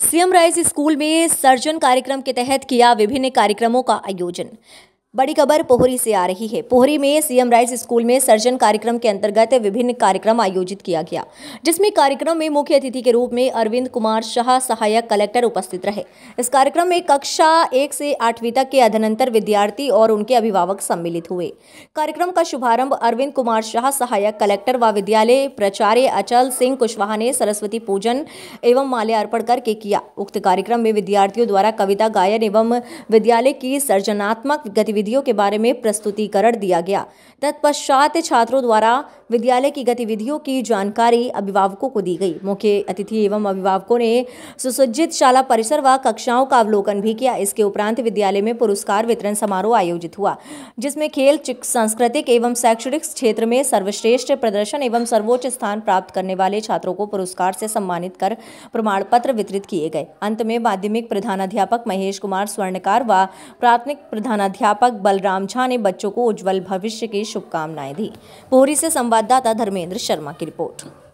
CM rise school में सर्जन कार्यक्रम के तहत किया विभिन्न कार्यक्रमों का आयोजन बड़ी खबर पोहरी से आ रही है पोहरी में सीएम राइज स्कूल में सर्जन कार्यक्रम के अंतर्गत विभिन्न कार्यक्रम आयोजित किया गया जिसमें कार्यक्रम में मुख्य अतिथि के रूप में अरविंद कुमार शाह सहायक कलेक्टर उपस्थित रहे इस कार्यक्रम में कक्षा एक से आठवीं तक के अधनंतर विद्यार्थी और उनके अभिभावक सम्मिलित हुए कार्यक्रम का शुभारंभ अरविंद कुमार शाह सहायक कलेक्टर व विद्यालय प्राचार्य अचल सिंह कुशवाहा ने सरस्वती पूजन एवं माल्यार्पण करके किया उक्त कार्यक्रम में विद्यार्थियों द्वारा कविता गायन एवं विद्यालय की सर्जनात्मक गतिविधि गतिविधियों के बारे में प्रस्तुतिकरण दिया गया तत्पश्चात छात्रों द्वारा विद्यालय की गतिविधियों की जानकारी अभिभावकों को दी गई मुख्य अतिथि एवं अभिभावकों ने सुसज्जित शाला परिसर व कक्षाओं का अवलोकन भी किया इसके उपरांत विद्यालय में पुरस्कार वितरण समारोह आयोजित हुआ जिसमें खेल सांस्कृतिक एवं शैक्षणिक क्षेत्र में सर्वश्रेष्ठ प्रदर्शन एवं सर्वोच्च स्थान प्राप्त करने वाले छात्रों को पुरस्कार से सम्मानित कर प्रमाण पत्र वितरित किए गए अंत में माध्यमिक प्रधानाध्यापक महेश कुमार स्वर्णकार व प्राथमिक प्रधानाध्यापक बलराम झा ने बच्चों को उज्जवल भविष्य की शुभकामनाएं दी पोहरी से संवाद संवाददाता धर्मेंद्र शर्मा की रिपोर्ट